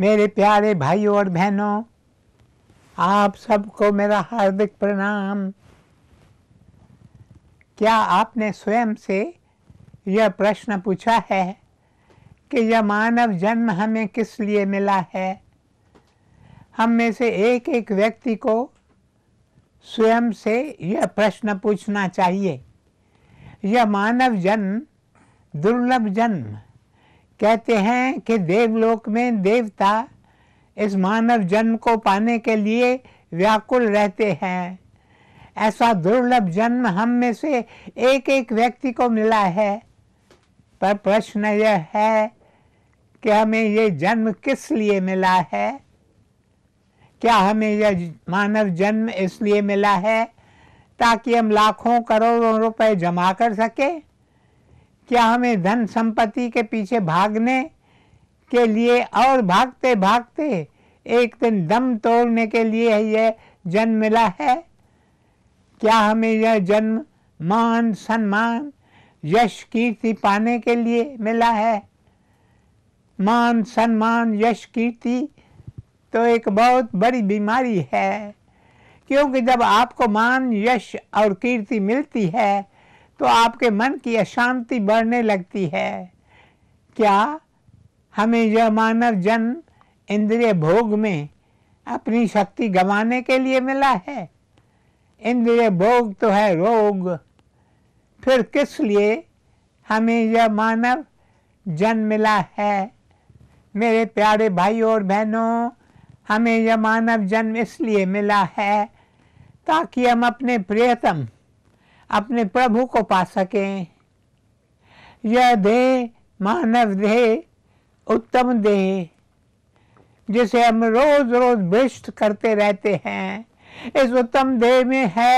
मेरे प्यारे भाइयों और बहनों आप सबको मेरा हार्दिक प्रणाम क्या आपने स्वयं से यह प्रश्न पूछा है कि यह मानव जन्म हमें किस लिए मिला है हम में से एक एक व्यक्ति को स्वयं से यह प्रश्न पूछना चाहिए यह मानव जन्म दुर्लभ जन्म कहते हैं कि देवलोक में देवता इस मानव जन्म को पाने के लिए व्याकुल रहते हैं ऐसा दुर्लभ जन्म हम में से एक एक व्यक्ति को मिला है पर प्रश्न यह है कि हमें ये जन्म किस लिए मिला है क्या हमें यह मानव जन्म इसलिए मिला है ताकि हम लाखों करोड़ों रुपए जमा कर सकें क्या हमें धन संपत्ति के पीछे भागने के लिए और भागते भागते एक दिन दम तोड़ने के लिए यह जन्म मिला है क्या हमें यह जन्म मान सम्मान यश कीर्ति पाने के लिए मिला है मान सम्मान यश कीर्ति तो एक बहुत बड़ी बीमारी है क्योंकि जब आपको मान यश और कीर्ति मिलती है तो आपके मन की अशांति बढ़ने लगती है क्या हमें यह मानव जन्म इंद्रिय भोग में अपनी शक्ति गंवाने के लिए मिला है इंद्रिय भोग तो है रोग फिर किस लिए हमें यह मानव जन्म मिला है मेरे प्यारे भाई और बहनों हमें यह मानव जन्म इसलिए मिला है ताकि हम अपने प्रियतम अपने प्रभु को पा सकें यह देह मानव देह उत्तम देह जिसे हम रोज रोज भ्रष्ट करते रहते हैं इस उत्तम देह में है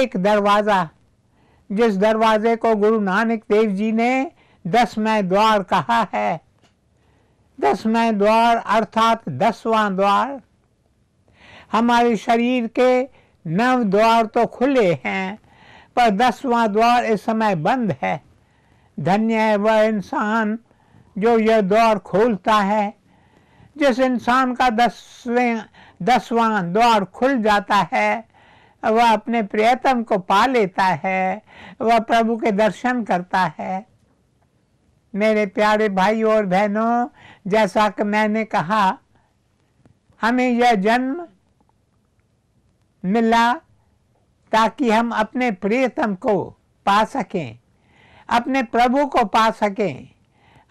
एक दरवाज़ा जिस दरवाजे को गुरु नानक देव जी ने दसमय द्वार कहा है दसमय द्वार अर्थात दसवां द्वार हमारे शरीर के नव द्वार तो खुले हैं पर दसवां द्वार इस समय बंद है धन्य है वह इंसान जो यह द्वार खोलता है जिस इंसान का दसवें दसवां द्वार खुल जाता है वह अपने प्रियतम को पा लेता है वह प्रभु के दर्शन करता है मेरे प्यारे भाई और बहनों जैसा कि मैंने कहा हमें यह जन्म मिला ताकि हम अपने प्रियतम को पा सकें अपने प्रभु को पा सकें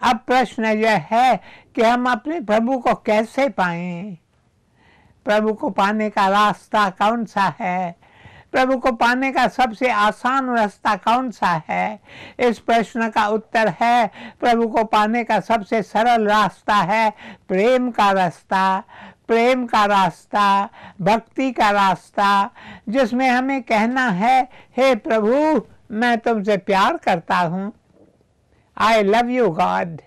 अब प्रश्न यह है कि हम अपने प्रभु को कैसे पाएं प्रभु को पाने का रास्ता कौन सा है प्रभु को पाने का सबसे आसान रास्ता कौन सा है इस प्रश्न का उत्तर है प्रभु को पाने का सबसे सरल रास्ता है प्रेम का रास्ता प्रेम का रास्ता भक्ति का रास्ता जिसमें हमें कहना है हे प्रभु मैं तुमसे प्यार करता हूं I love you God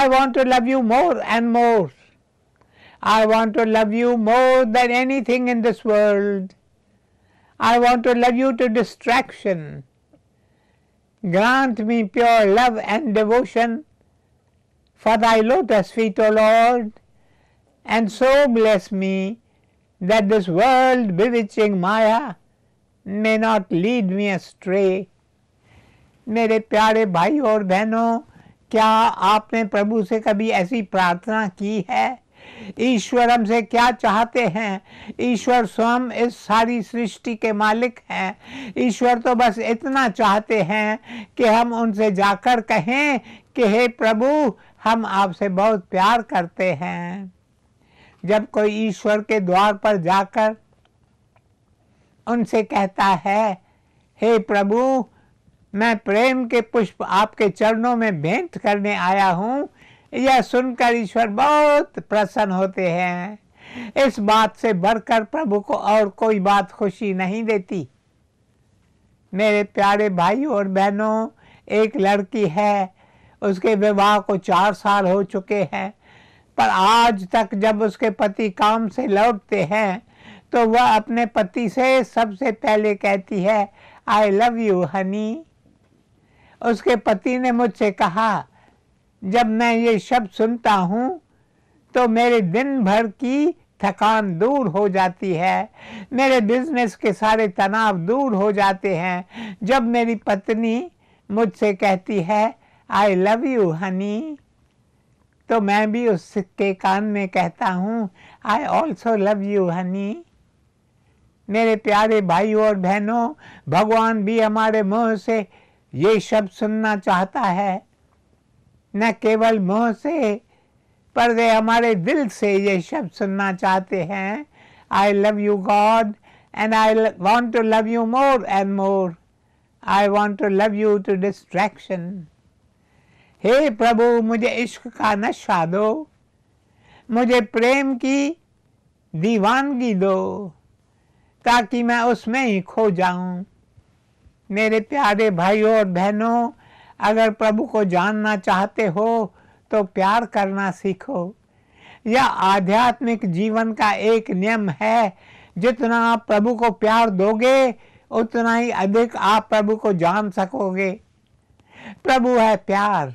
I want to love you more and more I want to love you more than anything in this world I want to love you to distraction. Grant me pure love and devotion for thy lotus feet, O Lord, and so bless me that this world bewitching Maya may not lead me astray. मेरे प्यारे भाई और बहनों क्या आपने प्रभु से कभी ऐसी प्रार्थना की है ईश्वर हमसे क्या चाहते हैं ईश्वर स्वयं इस सारी सृष्टि के मालिक हैं ईश्वर तो बस इतना चाहते हैं कि हम उनसे जाकर कहें कि हे प्रभु हम आपसे बहुत प्यार करते हैं जब कोई ईश्वर के द्वार पर जाकर उनसे कहता है हे प्रभु मैं प्रेम के पुष्प आपके चरणों में भेंट करने आया हूँ यह सुनकर ईश्वर बहुत प्रसन्न होते हैं इस बात से बढ़कर प्रभु को और कोई बात खुशी नहीं देती मेरे प्यारे भाई और बहनों एक लड़की है उसके विवाह को चार साल हो चुके हैं पर आज तक जब उसके पति काम से लौटते हैं तो वह अपने पति से सबसे पहले कहती है आई लव यू हनी उसके पति ने मुझसे कहा जब मैं ये शब्द सुनता हूँ तो मेरे दिन भर की थकान दूर हो जाती है मेरे बिजनेस के सारे तनाव दूर हो जाते हैं जब मेरी पत्नी मुझसे कहती है आई लव यू हनी तो मैं भी उसके कान में कहता हूँ I also love you honey मेरे प्यारे भाई और बहनों भगवान भी हमारे मुंह से ये शब्द सुनना चाहता है न केवल मुंह से पर वे हमारे दिल से ये शब्द सुनना चाहते हैं I love you God and I want to love you more and more I want to love you to distraction हे प्रभु मुझे इश्क का नशा दो मुझे प्रेम की दीवानगी दो ताकि मैं उसमें ही खो जाऊं मेरे प्यारे भाइयों और बहनों अगर प्रभु को जानना चाहते हो तो प्यार करना सीखो यह आध्यात्मिक जीवन का एक नियम है जितना आप प्रभु को प्यार दोगे उतना ही अधिक आप प्रभु को जान सकोगे प्रभु है प्यार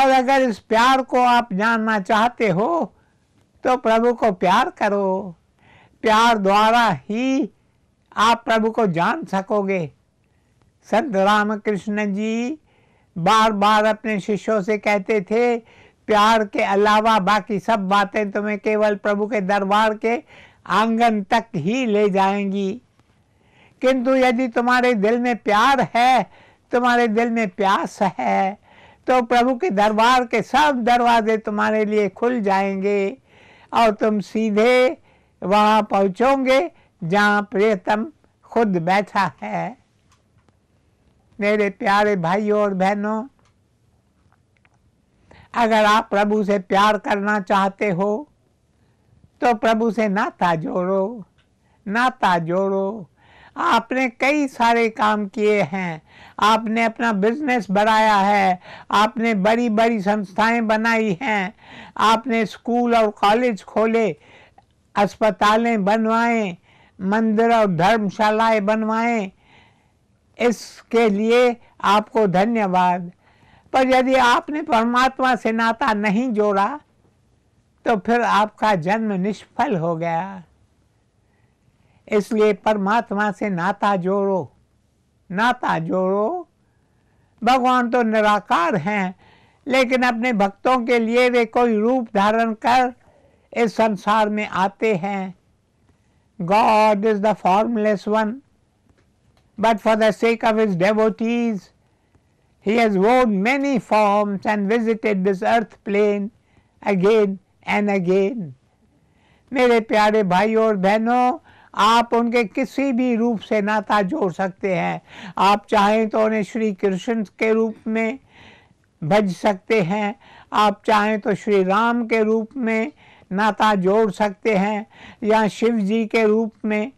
और अगर इस प्यार को आप जानना चाहते हो तो प्रभु को प्यार करो प्यार द्वारा ही आप प्रभु को जान सकोगे संत रामकृष्ण जी बार बार अपने शिष्यों से कहते थे प्यार के अलावा बाकी सब बातें तुम्हें केवल प्रभु के दरबार के आंगन तक ही ले जाएंगी किंतु यदि तुम्हारे दिल में प्यार है तुम्हारे दिल में प्यास है तो प्रभु के दरबार के सब दरवाजे तुम्हारे लिए खुल जाएंगे और तुम सीधे वहाँ पहुँचोगे जहाँ प्रियतम खुद बैठा है मेरे प्यारे भाइयों और बहनों अगर आप प्रभु से प्यार करना चाहते हो तो प्रभु से नाता जोड़ो नाता जोड़ो आपने कई सारे काम किए हैं आपने अपना बिजनेस बढ़ाया है आपने बड़ी बड़ी संस्थाएं बनाई हैं आपने स्कूल और कॉलेज खोले अस्पतालें बनवाएं मंदिर और धर्मशालाएं बनवाएं इसके लिए आपको धन्यवाद पर यदि आपने परमात्मा से नाता नहीं जोड़ा तो फिर आपका जन्म निष्फल हो गया इसलिए परमात्मा से नाता जोड़ो नाता जोड़ो भगवान तो निराकार हैं लेकिन अपने भक्तों के लिए वे कोई रूप धारण कर इस संसार में आते हैं God is the formless one but for the sake of his devotees, he has worn many forms and visited this earth plane again and again. मेरे प्यारे भाई और बहनों आप उनके किसी भी रूप से नाता जोड़ सकते हैं आप चाहें तो उन्हें श्री कृष्ण के रूप में भज सकते हैं आप चाहें तो श्री राम के रूप में नाता जोड़ सकते हैं या शिव जी के रूप में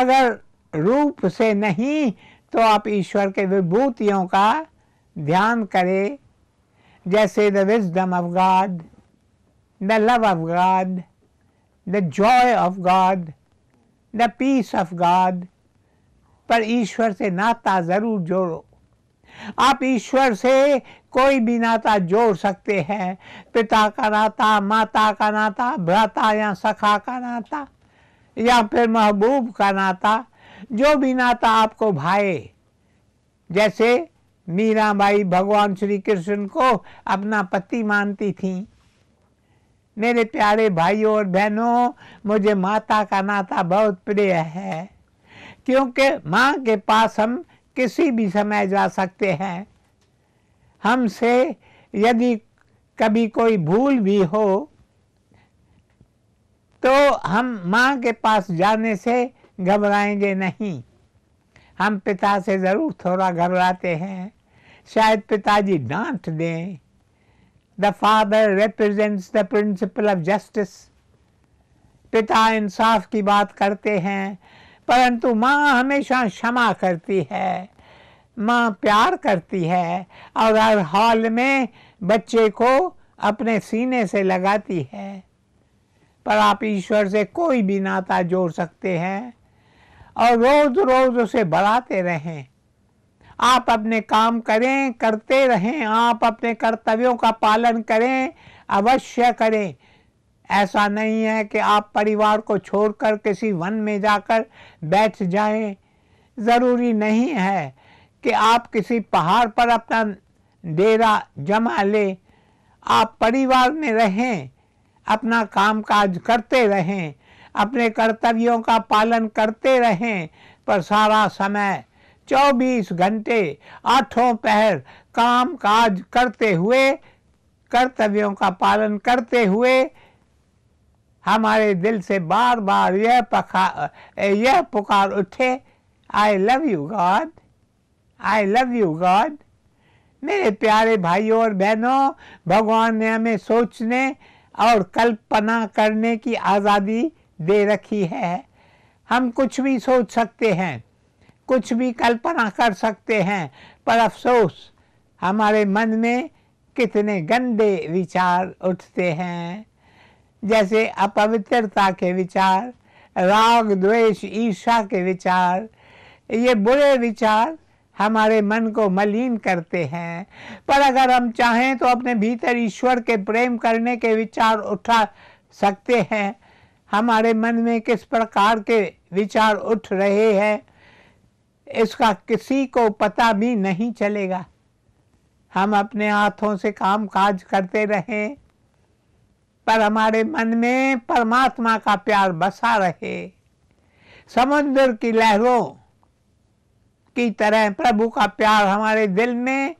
अगर रूप से नहीं तो आप ईश्वर के विभूतियों का ध्यान करें जैसे the wisdom of God the love of God the joy of God the peace of God पर ईश्वर से नाता ज़रूर जोड़ो आप ईश्वर से कोई भी नाता जोड़ सकते हैं पिता का नाता माता का नाता भ्राता या सखा का नाता या फिर महबूब का नाता जो बिना नाता आपको भाए जैसे मीराबाई भगवान श्री कृष्ण को अपना पति मानती थी मेरे प्यारे भाइयों और बहनों मुझे माता का नाता बहुत प्रिय है क्योंकि माँ के पास हम किसी भी समय जा सकते हैं हमसे यदि कभी कोई भूल भी हो तो हम माँ के पास जाने से घबराएंगे नहीं हम पिता से ज़रूर थोड़ा घबराते हैं शायद पिताजी डांट दें the father represents the principle of justice पिता इंसाफ की बात करते हैं परंतु माँ हमेशा क्षमा करती है माँ प्यार करती है और हर हाल में बच्चे को अपने सीने से लगाती है पर आप ईश्वर से कोई भी नाता जोड़ सकते हैं और रोज रोज उसे बढ़ाते रहें आप अपने काम करें करते रहें आप अपने कर्तव्यों का पालन करें अवश्य करें ऐसा नहीं है कि आप परिवार को छोड़कर किसी वन में जाकर बैठ जाएं ज़रूरी नहीं है कि आप किसी पहाड़ पर अपना डेरा जमा लें आप परिवार में रहें अपना काम काज करते रहें अपने कर्तव्यों का पालन करते रहें पर सारा समय 24 घंटे आठों पहर काम काज करते हुए कर्तव्यों का पालन करते हुए हमारे दिल से बार बार यह पखा यह पुकार उठे I love you God I love you God मेरे प्यारे भाइयों और बहनों भगवान ने हमें सोचने और कल्पना करने की आज़ादी दे रखी है हम कुछ भी सोच सकते हैं कुछ भी कल्पना कर सकते हैं पर अफसोस हमारे मन में कितने गंदे विचार उठते हैं जैसे अपवित्रता के विचार राग द्वेष ईर्षा के विचार ये बुरे विचार हमारे मन को मलिन करते हैं पर अगर हम चाहें तो अपने भीतर ईश्वर के प्रेम करने के विचार उठा सकते हैं हमारे मन में किस प्रकार के विचार उठ रहे हैं इसका किसी को पता भी नहीं चलेगा हम अपने हाथों से काम काज करते रहे पर हमारे मन में परमात्मा का प्यार बसा रहे समुद्र की लहरों की तरह प्रभु का प्यार हमारे दिल में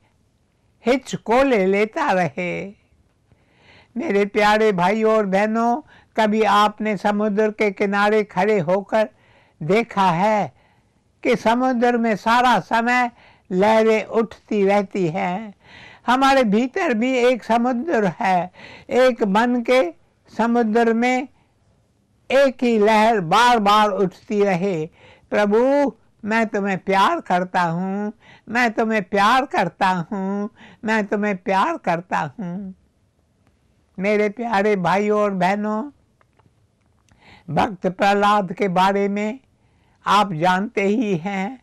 हिचकोले लेता रहे मेरे प्यारे भाइयों और बहनों कभी आपने समुद्र के किनारे खड़े होकर देखा है कि समुद्र में सारा समय लहरें उठती रहती हैं हमारे भीतर भी एक समुद्र है एक मन के समुद्र में एक ही लहर बार बार उठती रहे प्रभु मैं तुम्हें प्यार करता हूँ मैं तुम्हें प्यार करता हूँ मैं तुम्हें प्यार करता हूँ मेरे प्यारे भाइयों और बहनों भक्त प्रहलाद के बारे में आप जानते ही हैं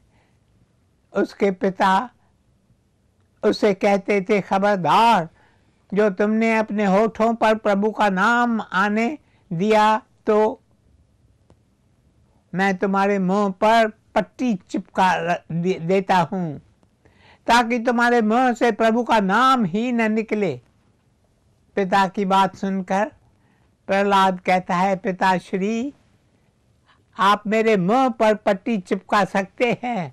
उसके पिता उसे कहते थे खबरदार जो तुमने अपने होठों पर प्रभु का नाम आने दिया तो मैं तुम्हारे मुंह पर पट्टी चिपका देता हूँ ताकि तुम्हारे मुंह से प्रभु का नाम ही न निकले पिता की बात सुनकर प्रहलाद कहता है पिताश्री आप मेरे मुंह पर पट्टी चिपका सकते हैं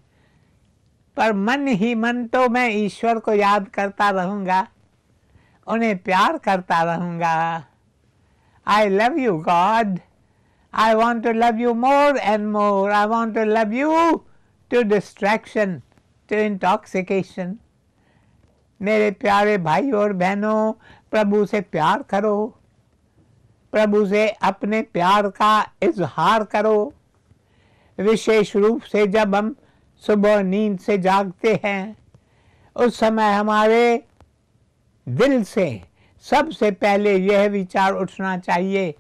पर मन ही मन तो मैं ईश्वर को याद करता रहूंगा उन्हें प्यार करता रहूंगा I love you God I want to love you more and more I want to love you to distraction to intoxication मेरे प्यारे भाई और बहनों प्रभु से प्यार करो प्रभु से अपने प्यार का इजहार करो विशेष रूप से जब हम सुबह नींद से जागते हैं उस समय हमारे दिल से सबसे पहले यह विचार उठना चाहिए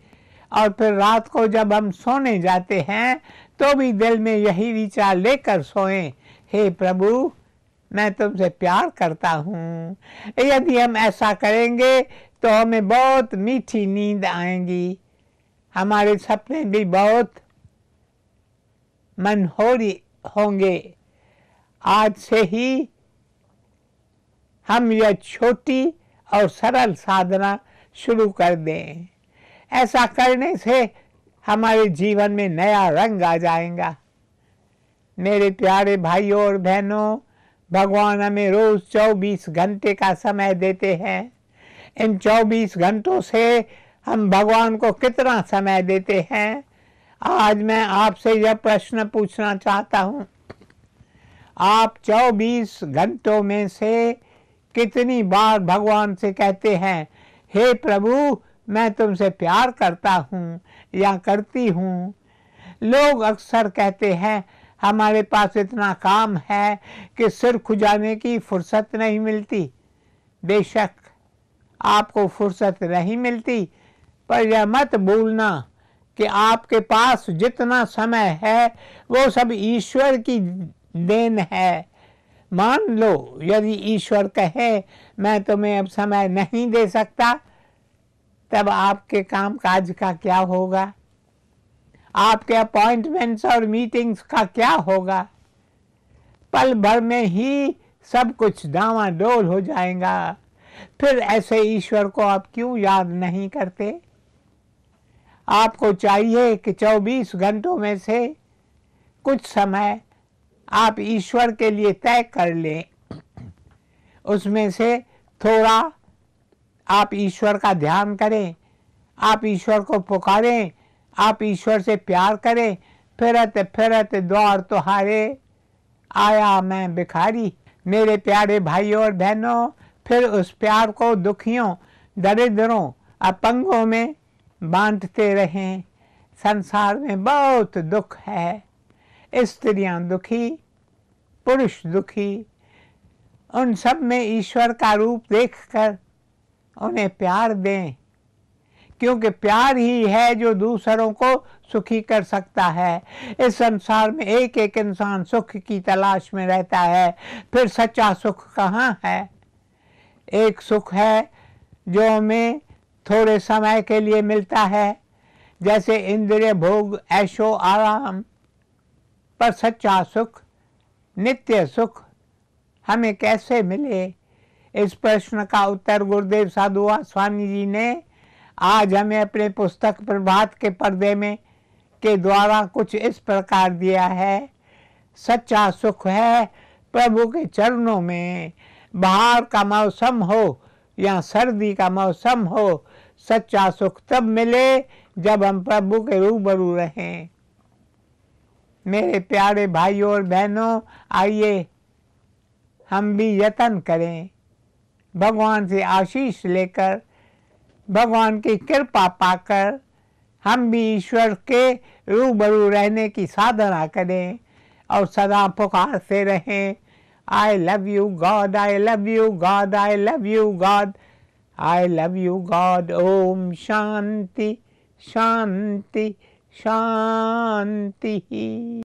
और फिर रात को जब हम सोने जाते हैं तो भी दिल में यही विचार लेकर सोएं हे प्रभु मैं तुमसे प्यार करता हूँ यदि हम ऐसा करेंगे तो हमें बहुत मीठी नींद आएंगी हमारे सपने भी बहुत मनहोरी होंगे आज से ही हम यह छोटी और सरल साधना शुरू कर दें ऐसा करने से हमारे जीवन में नया रंग आ जाएगा मेरे प्यारे भाइयों और बहनों भगवान हमें रोज़ 24 घंटे का समय देते हैं इन 24 घंटों से हम भगवान को कितना समय देते हैं आज मैं आपसे यह प्रश्न पूछना चाहता हूँ आप 24 घंटों में से कितनी बार भगवान से कहते हैं हे प्रभु मैं तुमसे प्यार करता हूँ या करती हूँ लोग अक्सर कहते हैं हमारे पास इतना काम है कि सिर खुजाने की फुर्सत नहीं मिलती बेशक आपको फुर्सत नहीं मिलती पर यह मत भूलना कि आपके पास जितना समय है वो सब ईश्वर की देन है मान लो यदि ईश्वर कहे मैं तुम्हें अब समय नहीं दे सकता तब आपके काम काज का क्या होगा आपके अपॉइंटमेंट्स और मीटिंग्स का क्या होगा पल भर में ही सब कुछ डोल हो जाएगा फिर ऐसे ईश्वर को आप क्यों याद नहीं करते आपको चाहिए कि 24 घंटों में से कुछ समय आप ईश्वर के लिए तय कर लें उसमें से थोड़ा आप ईश्वर का ध्यान करें आप ईश्वर को पुकारें आप ईश्वर से प्यार करें फिरत फिरत द्वार तुहारे आया मैं भिखारी मेरे प्यारे भाइयों और बहनों फिर उस प्यार को दुखियों दरिद्रों अपंगों में बांटते रहें संसार में बहुत दुख है स्त्रियां दुखी पुरुष दुखी उन सब में ईश्वर का रूप देखकर उन्हें प्यार दें क्योंकि प्यार ही है जो दूसरों को सुखी कर सकता है इस संसार में एक एक इंसान सुख की तलाश में रहता है फिर सच्चा सुख कहाँ है एक सुख है जो हमें थोड़े समय के लिए मिलता है जैसे इंद्रिय भोग ऐशो आराम पर सच्चा सुख नित्य सुख हमें कैसे मिले इस प्रश्न का उत्तर गुरुदेव साधुआ स्वामी जी ने आज हमें अपने पुस्तक प्रभात के पर्दे में के द्वारा कुछ इस प्रकार दिया है सच्चा सुख है प्रभु के चरणों में बाहर का मौसम हो या सर्दी का मौसम हो सच्चा सुख तब मिले जब हम प्रभु के रूबरू रहें मेरे प्यारे भाइयों और बहनों आइए हम भी यत्न करें भगवान से आशीष लेकर भगवान की कृपा पाकर हम भी ईश्वर के रूबरू रहने की साधना करें और सदा पुकार से रहें I love you God I love you God I love you God I love you God ओम शांति शांति शांति